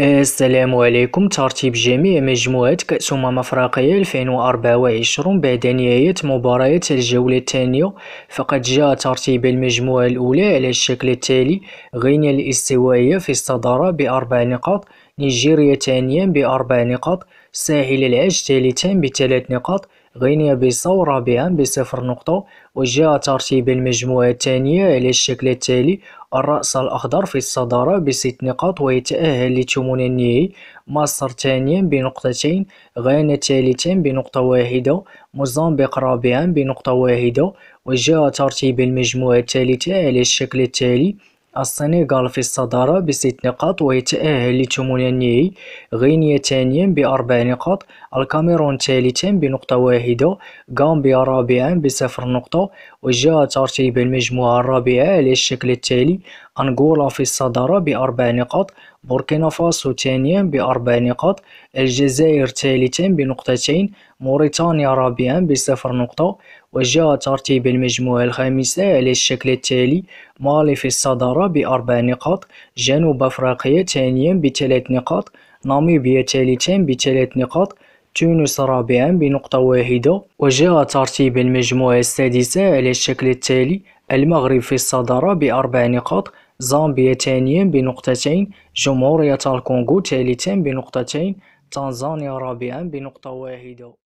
السلام عليكم ترتيب جميع مجموعات كأس أمم أفريقيا 2024 بعد نهاية مباريات الجولة الثانية فقد جاء ترتيب المجموعة الأولى على الشكل التالي غينيا الاستوائية في الصدارة بأربع نقاط نيجيريا ثانيا بأربع نقاط ساحل العاج ثالثا بثلاث نقاط غينيا بيساو رابعا بصفر نقطة وجاء ترتيب المجموعة الثانية على الشكل التالي الرأس الأخضر في الصدارة بست نقاط ويتأهل لتمون النهائي مصر ثانيا بنقطتين غانا ثالثا بنقطة واحدة موزمبيق رابعا بنقطة واحدة وجاء ترتيب المجموعة الثالثة على الشكل التالي السنغال في الصدارة بست نقاط ويتأهل النهائي غينيا ثانيا بأربع نقاط الكاميرون ثالثا بنقطة واحدة غامبيا رابعا بصفر نقطة وجاء ترتيب المجموعة الرابعة على الشكل التالي أنغولا في الصدارة بأربع نقاط بوركينا فاسو ثانيا بأربع نقاط الجزائر ثالثا بنقطتين موريتانيا رابعا بصفر نقطة وجاء ترتيب المجموعة الخامسة على الشكل التالي مالي في الصدارة بأربع نقاط جنوب أفريقيا ثانيا بثلاث نقاط ناميبيا ثالثا بثلاث نقاط تونس رابعا بنقطة واحدة وجاء ترتيب المجموعة السادسة على الشكل التالي المغرب في الصدارة بأربع نقاط زامبيا ثانيا بنقطتين جمهورية الكونغو ثالثا بنقطتين تنزانيا رابعا بنقطة واحدة